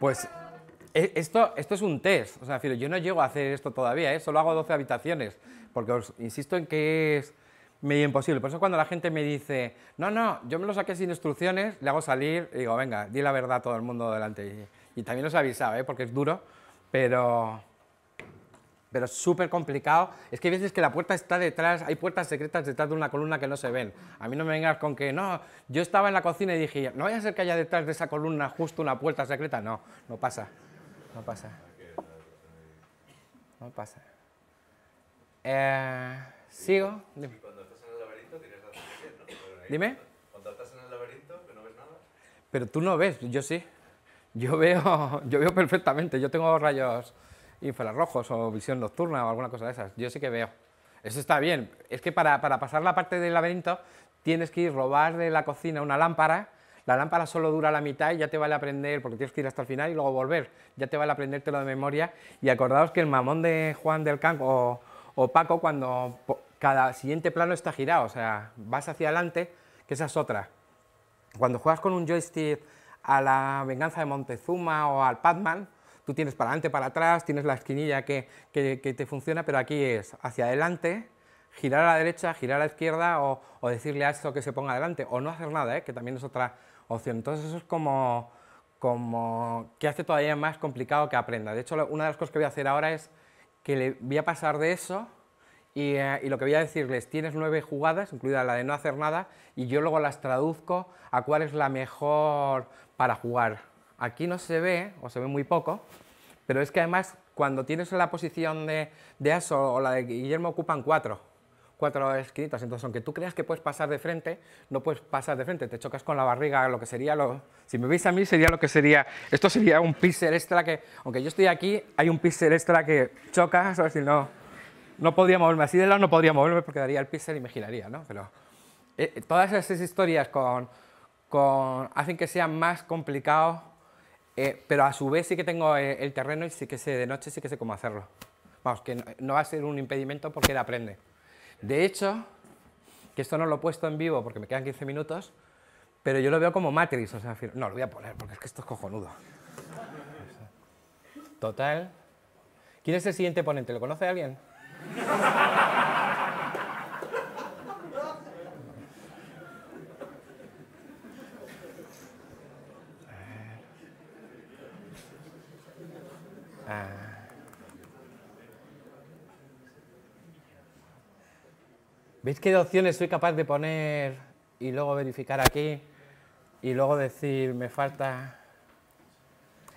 Pues e, esto, esto es un test, o sea, yo no llego a hacer esto todavía, ¿eh? solo hago 12 habitaciones, porque os insisto en que es medio imposible. Por eso cuando la gente me dice, no, no, yo me lo saqué sin instrucciones, le hago salir y digo, venga, di la verdad a todo el mundo delante. Y, también os he avisado, ¿eh? porque es duro, pero pero es súper complicado. Es que hay veces que la puerta está detrás, hay puertas secretas detrás de una columna que no se ven. A mí no me vengas con que, no, yo estaba en la cocina y dije, no vaya a ser que haya detrás de esa columna justo una puerta secreta. No, no pasa, no pasa. No pasa. Eh, ¿Sigo? Dime. Cuando estás en el laberinto tienes Dime. Cuando estás en el laberinto, que no ves nada. Pero tú no ves, yo sí. Yo veo, <laughs> yo veo perfectamente, yo tengo rayos infrarrojos o visión nocturna o alguna cosa de esas. Yo sí que veo. Eso está bien. Es que para, pasar la parte del laberinto tienes que ir robar de la cocina una lámpara. La lámpara solo dura la mitad y ya te vale aprender, porque tienes que ir hasta el final y luego volver. Ya te vale aprendértelo de memoria. Y acordaos que el mamón de Juan del Campo o, o Paco, cuando cada siguiente plano está girado, o sea, vas hacia adelante, que esa es otra. Cuando juegas con un joystick a la venganza de Montezuma o al pac tú tienes para adelante, para atrás, tienes la esquinilla que, te funciona, pero aquí es hacia adelante, girar a la derecha, girar a la izquierda o, decirle a esto que se ponga adelante o no hacer nada, ¿eh? que también es otra opción. Entonces eso es como, que hace todavía más complicado que aprenda. De hecho, una de las cosas que voy a hacer ahora es que le voy a pasar de eso eh, y, lo que voy a decirles, tienes nueve jugadas, incluida la de no hacer nada, y yo luego las traduzco a cuál es la mejor para jugar. Aquí no se ve, o se ve muy poco, pero es que además cuando tienes la posición de, de Aso o la de Guillermo ocupan cuatro, cuatro escritas Entonces, aunque tú creas que puedes pasar de frente, no puedes pasar de frente, te chocas con la barriga, lo que sería lo... Si me veis a mí, sería lo que sería... Esto sería un píxel extra que, aunque yo estoy aquí, hay un píxel extra que chocas, o Si no, no podría moverme así de lado, no podría moverme porque daría el píxel y me giraría, ¿no? Pero eh, todas esas historias con, con, hacen que sea más complicado eh, pero a su vez sí que tengo eh, el terreno y sí que sé de noche, sí que sé cómo hacerlo. Vamos, que no, va a ser un impedimento porque él aprende. De hecho, que esto no lo he puesto en vivo porque me quedan 15 minutos, pero yo lo veo como Matrix, o sea, no, lo voy a poner porque es que esto es cojonudo. Total. ¿Quién es el siguiente ponente? ¿Lo conoce alguien? ¿Veis qué opciones soy capaz de poner y luego verificar aquí y luego decir, me falta...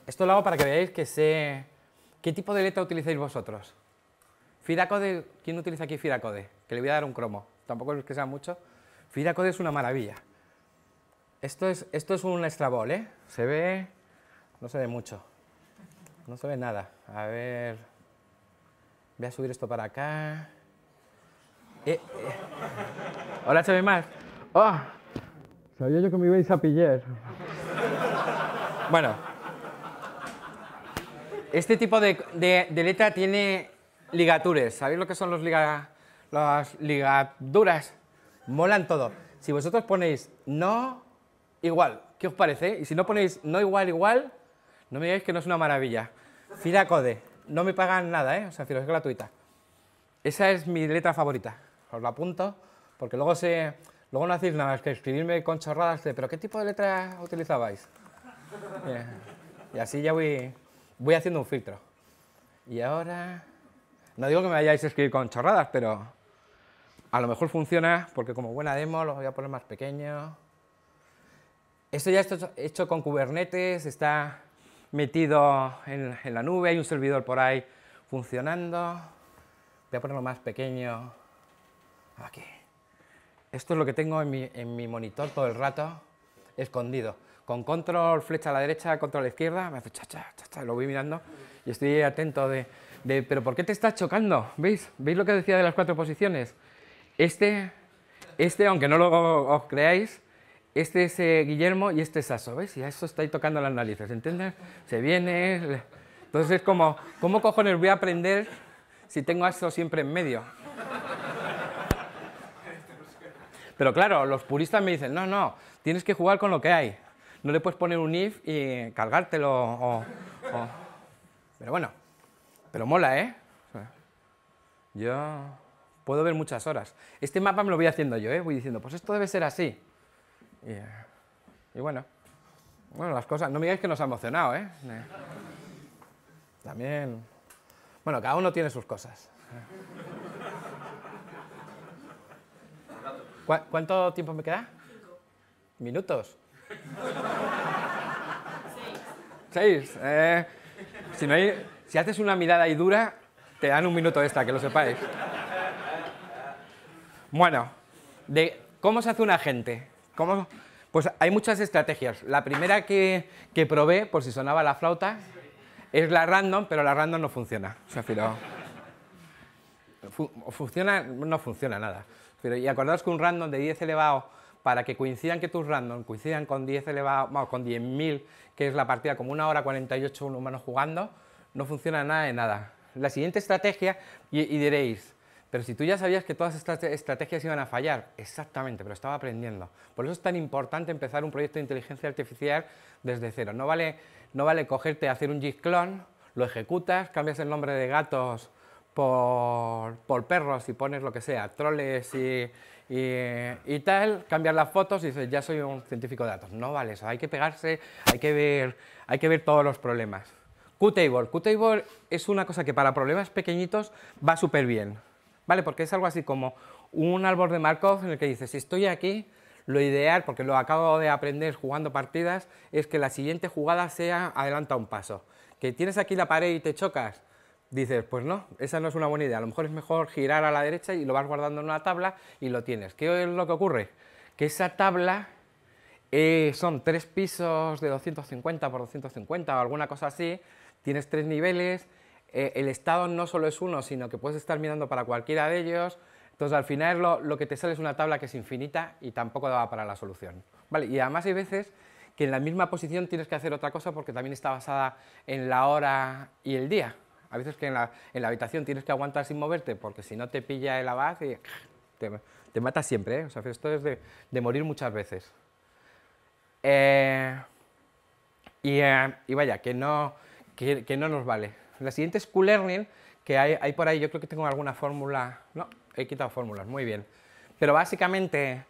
Esto lo hago para que veáis que sé qué tipo de letra utilizáis vosotros. Firacode, ¿quién utiliza aquí Firacode? Que le voy a dar un cromo, tampoco es que sea mucho. Firacode es una maravilla. Esto es, esto es un extrabol, ¿eh? Se ve... no se ve mucho. No se ve nada. A ver... Voy a subir esto para acá... Eh, eh. Hola, se ve más. Ah. sabía yo que me ibais a pillar. Bueno, este tipo de, letra tiene ligatures. ¿Sabéis lo que son los las ligaduras? Molan todo. Si vosotros ponéis no igual, ¿qué os parece? Y si no ponéis no igual igual, no me digáis que no es una maravilla. Code, no me pagan nada, ¿eh? O sea, es gratuita. Esa es mi letra favorita os lo apunto, porque luego, se, luego no hacéis nada, más que escribirme con chorradas pero ¿qué tipo de letra utilizabais? <laughs> Eh, y así ya voy, voy haciendo un filtro. Y ahora, no digo que me vayáis a escribir con chorradas, pero a lo mejor funciona, porque como buena demo lo voy a poner más pequeño. Esto ya está hecho con Kubernetes, está metido en, en la nube, hay un servidor por ahí funcionando. Voy a ponerlo más pequeño aquí. Esto es lo que tengo en mi, monitor todo el rato, escondido. Con control flecha a la derecha, control a la izquierda, me hace cha, cha, cha, lo voy mirando y estoy atento de, pero ¿por qué te estás chocando? ¿Veis? ¿Veis lo que decía de las cuatro posiciones? Este, este aunque no lo os creáis, este es eh, Guillermo y este es aso ¿veis? Y a eso estáis tocando las narices, ¿entiendes? Se viene... Entonces es como, ¿cómo cojones voy a aprender si tengo a siempre en medio? Pero claro, los puristas me dicen, no, no, tienes que jugar con lo que hay. No le puedes poner un if y cargártelo Pero bueno, pero mola, ¿eh? Yo puedo ver muchas horas. Este mapa me lo voy haciendo yo, ¿eh? Voy diciendo, pues esto debe ser así. Y, bueno, bueno, las cosas... No me digáis que nos ha emocionado, ¿eh? eh también... Bueno, cada uno tiene sus cosas. ¿Cuánto tiempo me queda? Cinco. ¿Minutos? <laughs> Seis. Eh. si, haces una mirada ahí dura, te dan un minuto esta, que lo sepáis. Bueno, de cómo se hace un agente. Pues hay muchas estrategias. La primera que, que probé, por si sonaba la flauta, es la random, pero la random no funciona. O sea, pero... funciona, no funciona nada. Pero y acordaos que un random de 10 elevado, para que coincidan que tus random coincidan con 10 elevado, con 10.000, que es la partida como una hora 48 un humano jugando, no funciona nada de nada. La siguiente estrategia, y, diréis, pero si tú ya sabías que todas estas estrategias iban a fallar, exactamente, pero estaba aprendiendo. Por eso es tan importante empezar un proyecto de inteligencia artificial desde cero. No vale, no vale cogerte, hacer un git clone, lo ejecutas, cambias el nombre de gatos por, por perros y pones lo que sea, troles y, y, y, tal, cambiar las fotos y dices, ya soy un científico de datos. No vale eso, hay que pegarse, hay que ver, hay que ver todos los problemas. Qtable. Qtable es una cosa que para problemas pequeñitos va súper bien, ¿vale? Porque es algo así como un árbol de Markov en el que dices, si estoy aquí, lo ideal, porque lo acabo de aprender jugando partidas, es que la siguiente jugada sea adelanta un paso. Que tienes aquí la pared y te chocas, dices, pues no, esa no es una buena idea, a lo mejor es mejor girar a la derecha y lo vas guardando en una tabla y lo tienes. ¿Qué es lo que ocurre? Que esa tabla eh, son tres pisos de 250 por 250 o alguna cosa así, tienes tres niveles, eh, el estado no solo es uno, sino que puedes estar mirando para cualquiera de ellos, entonces al final lo, que te sale es una tabla que es infinita y tampoco da para la solución. ¿Vale? Y además hay veces que en la misma posición tienes que hacer otra cosa porque también está basada en la hora y el día a veces que en la, habitación tienes que aguantar sin moverte porque si no te pilla el abad y te, mata siempre. ¿eh? esto es de, de morir muchas veces. Eh, eh, y, vaya, que no, que, no nos vale. La siguiente es Q-Learning, que hay, por ahí, yo creo que tengo alguna fórmula. No, he quitado fórmulas, muy bien. Pero básicamente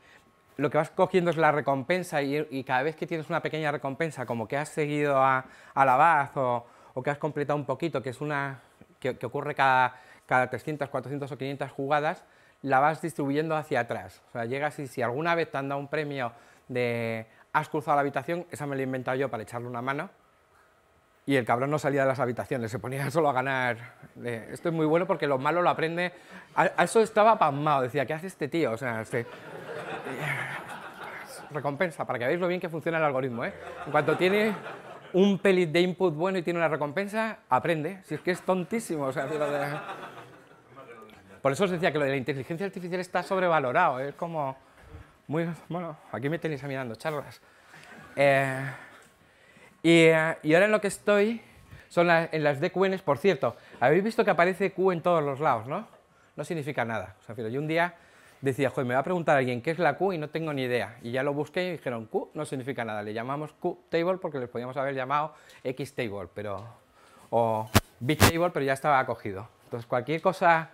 lo que vas cogiendo es la recompensa y, cada vez que tienes una pequeña recompensa, como que has seguido a, abad o, o que has completado un poquito, que es una que, ocurre cada, cada 300, 400 o 500 jugadas, la vas distribuyendo hacia atrás. O sea, llegas y si alguna vez te han dado un premio de has cruzado la habitación, esa me la he inventado yo para echarle una mano, y el cabrón no salía de las habitaciones, se ponía <laughs> solo a ganar. esto es muy bueno porque lo malo lo aprende... A, eso estaba pasmado, decía, ¿qué hace este tío? O sea, este... Eh, recompensa, para que veáis lo bien que funciona el algoritmo, ¿eh? En cuanto tiene un pelit de input bueno y tiene una recompensa, aprende. Si es que es tontísimo. O sea, Por eso os decía que lo de la inteligencia artificial está sobrevalorado. Es como muy... Bueno, aquí me tenéis a mí charlas. Eh, eh, y, ahora en lo que estoy son en las DQNs. Por cierto, habéis visto que aparece Q en todos los lados, ¿no? No significa nada. O sea, yo un día decía, joder, me va a preguntar alguien qué es la Q y no tengo ni idea. Y ya lo busqué y dijeron, Q no significa nada, le llamamos Q-table porque les podíamos haber llamado X-table, pero... o Big-table, pero ya estaba acogido. Entonces cualquier cosa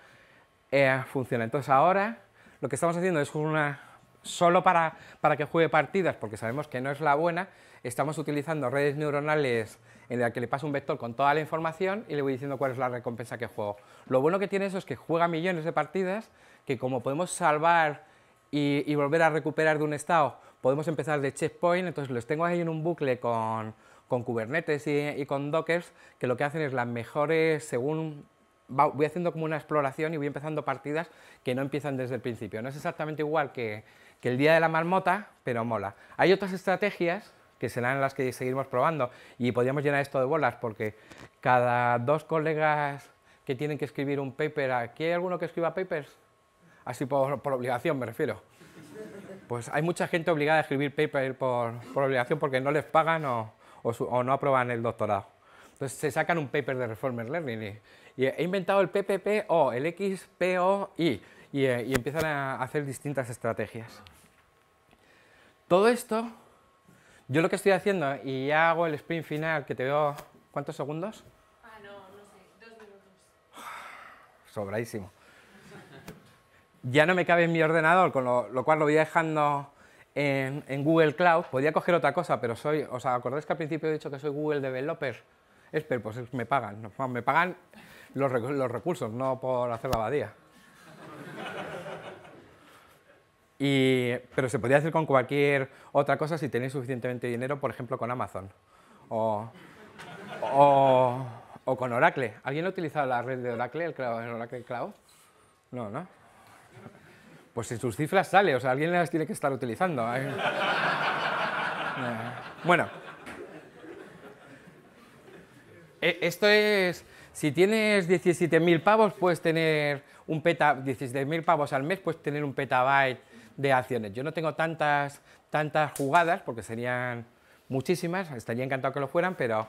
eh, funciona. Entonces ahora lo que estamos haciendo es una... solo para, para que juegue partidas, porque sabemos que no es la buena, estamos utilizando redes neuronales en la que le pasa un vector con toda la información y le voy diciendo cuál es la recompensa que juego. Lo bueno que tiene eso es que juega millones de partidas, que como podemos salvar y, volver a recuperar de un estado, podemos empezar de checkpoint, entonces los tengo ahí en un bucle con, con Kubernetes y, con Dockers, que lo que hacen es las mejores, según voy haciendo como una exploración y voy empezando partidas que no empiezan desde el principio. No es exactamente igual que, que el día de la marmota, pero mola. Hay otras estrategias que serán las que seguimos probando. Y podríamos llenar esto de bolas porque cada dos colegas que tienen que escribir un paper, ¿aquí hay alguno que escriba papers? Así por, obligación me refiero. Pues hay mucha gente obligada a escribir paper por, por obligación porque no les pagan o, o, no aprueban el doctorado. Entonces se sacan un paper de Reformer Learning y, he inventado el PPPO, el XPOI y, eh, y empiezan a hacer distintas estrategias. Todo esto yo lo que estoy haciendo, y ya hago el sprint final, que te veo... ¿Cuántos segundos? Ah, no, no sé, dos minutos. <sighs> Sobradísimo. Ya no me cabe en mi ordenador, con lo, cual lo voy dejando en, Google Cloud. Podría coger otra cosa, pero soy... o sea, acordáis que al principio he dicho que soy Google Developer? Esper, pues me pagan. Me pagan los, los recursos, no por hacer la abadía pero se podría hacer con cualquier otra cosa si tenéis suficientemente dinero, por ejemplo, con Amazon o, con Oracle. ¿Alguien ha utilizado la red de Oracle, el, Oracle Cloud? No, ¿no? Pues si sus cifras sale, o sea, alguien las tiene que estar utilizando. Eh, bueno, eh, esto es, si tienes 17.000 pavos, puedes tener un peta, 17.000 pavos al mes, puedes tener un petabyte de acciones. Yo no tengo tantas, tantas jugadas, porque serían muchísimas, estaría encantado que lo fueran, pero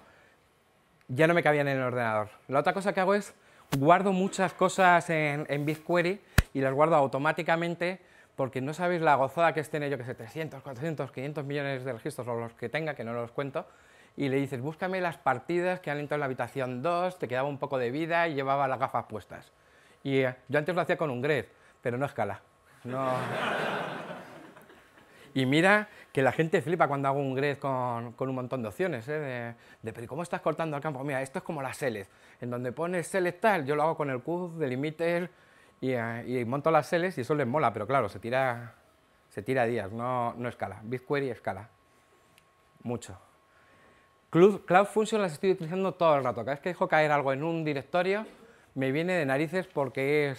ya no me cabían en el ordenador. La otra cosa que hago es guardo muchas cosas en, BigQuery y las guardo automáticamente porque no sabéis la gozada que es tener yo que sé, 300, 400, 500 millones de registros o los que tenga, que no los cuento, y le dices, búscame las partidas que han entrado en la habitación 2, te quedaba un poco de vida y llevaba las gafas puestas. Y eh, yo antes lo hacía con un grid, pero no escala. No... Y mira que la gente flipa cuando hago un grid con, un montón de opciones, ¿eh? de, pero ¿cómo estás cortando el campo? Mira, esto es como las select, en donde pones select tal, yo lo hago con el CUF, delimiter y, eh, y monto las select y eso les mola, pero claro, se tira, se tira días, no, no escala. BigQuery escala, mucho. Cloud, Cloud Function las estoy utilizando todo el rato, cada vez que dejo caer algo en un directorio, me viene de narices porque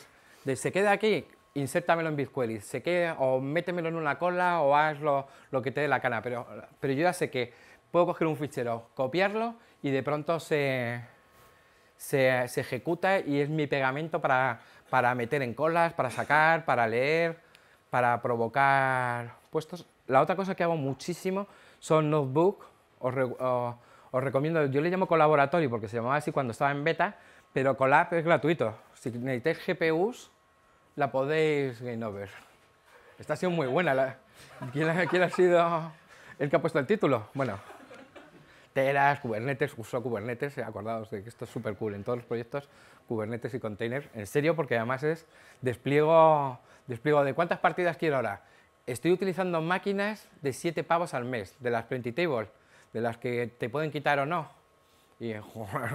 es, se queda aquí, insértamelo en BigQuery... sé que, o métemelo en una cola o haz lo, que te dé la cara, pero, pero yo ya sé que puedo coger un fichero, copiarlo y de pronto se, ejecuta y es mi pegamento para, meter en colas, para sacar, para leer, para provocar puestos. La otra cosa que hago muchísimo son notebook, os, recomiendo, yo le llamo colaboratorio porque se llamaba así cuando estaba en beta, pero Colab es gratuito. Si necesitas GPUs, la podéis eh, no ver Esta ha sido muy buena. La... ¿Quién, ha, sido el que ha puesto el título? Bueno, Teras, Kubernetes, uso Kubernetes, eh, acordados de que esto es súper cool en todos los proyectos, Kubernetes y containers, en serio, porque además es despliego, despliego de cuántas partidas quiero ahora. Estoy utilizando máquinas de 7 pavos al mes, de las plenty tables, de las que te pueden quitar o no. Y, <laughs> joder,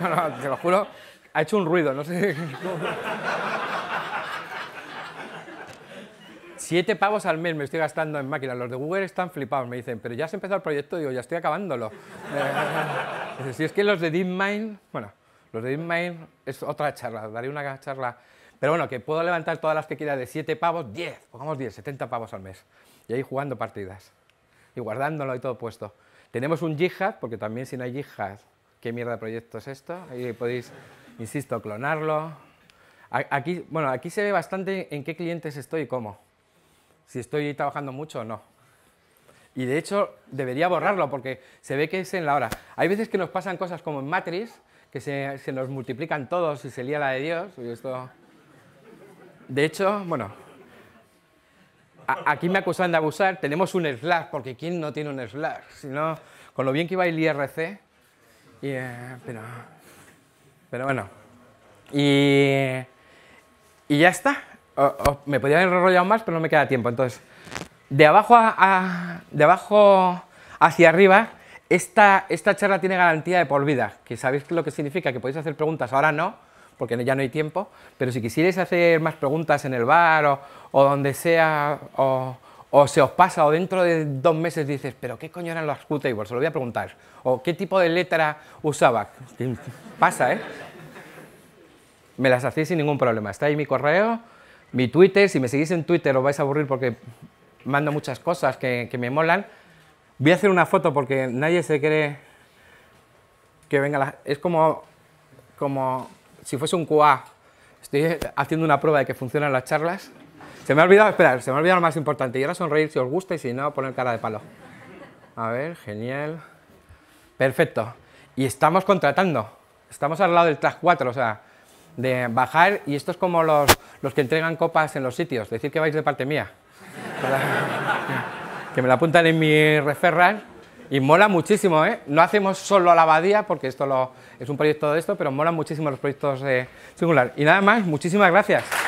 no, no, te lo juro, ha hecho un ruido, no sé. Siete pavos al mes me estoy gastando en máquinas. Los de Google están flipados, me dicen, pero ya has empezado el proyecto, digo, ya estoy acabándolo. si <laughs> es que los de DeepMind, bueno, los de DeepMind es otra charla, daré una charla. Pero bueno, que puedo levantar todas las que quiera de siete pavos, 10, pongamos 10, 70 pavos al mes. Y ahí jugando partidas y guardándolo y todo puesto. Tenemos un GitHub, porque también si no hay jihad, ¿qué mierda de proyecto es esto? Ahí podéis, insisto, clonarlo. Aquí, bueno, aquí se ve bastante en qué clientes estoy y cómo si estoy trabajando mucho o no. Y de hecho debería borrarlo porque se ve que es en la hora. Hay veces que nos pasan cosas como en Matrix, que se, se nos multiplican todos y se lía la de Dios. esto... De hecho, bueno, aquí me acusan de abusar. Tenemos un slash, porque ¿quién no tiene un slash? Si no, con lo bien que iba el IRC, eh, pero, pero bueno. Y, y ya está me podía haber enrollado más, pero no me queda tiempo. Entonces, de abajo, abajo hacia arriba, esta, charla tiene garantía de por vida, que sabéis lo que significa, que podéis hacer preguntas, ahora no, porque ya no hay tiempo, pero si quisierais hacer más preguntas en el bar o, o donde sea, o, se os pasa, o dentro de dos meses dices, pero ¿qué coño eran los Q-tables? Se lo voy a preguntar. O ¿qué tipo de letra usaba? <laughs> Pasa, ¿eh? Me las hacéis sin ningún problema. Está ahí mi correo, mi Twitter, si me seguís en Twitter os vais a aburrir porque mando muchas cosas que, me molan. Voy a hacer una foto porque nadie se cree que venga la... Es como, como si fuese un QA. Estoy haciendo una prueba de que funcionan las charlas. Se me ha olvidado, espera, se me ha olvidado lo más importante. Y ahora sonreír si os gusta y si no, poner cara de palo. A ver, genial. Perfecto. Y estamos contratando. Estamos al lado del tras 4, o sea, de bajar y esto es como los, que entregan copas en los sitios, decir que vais de parte mía. <laughs> que me la apuntan en mi referral y mola muchísimo, ¿eh? No hacemos solo la abadía, porque esto lo, es un proyecto de esto, pero mola muchísimo los proyectos de eh, singular. Y nada más, muchísimas gracias.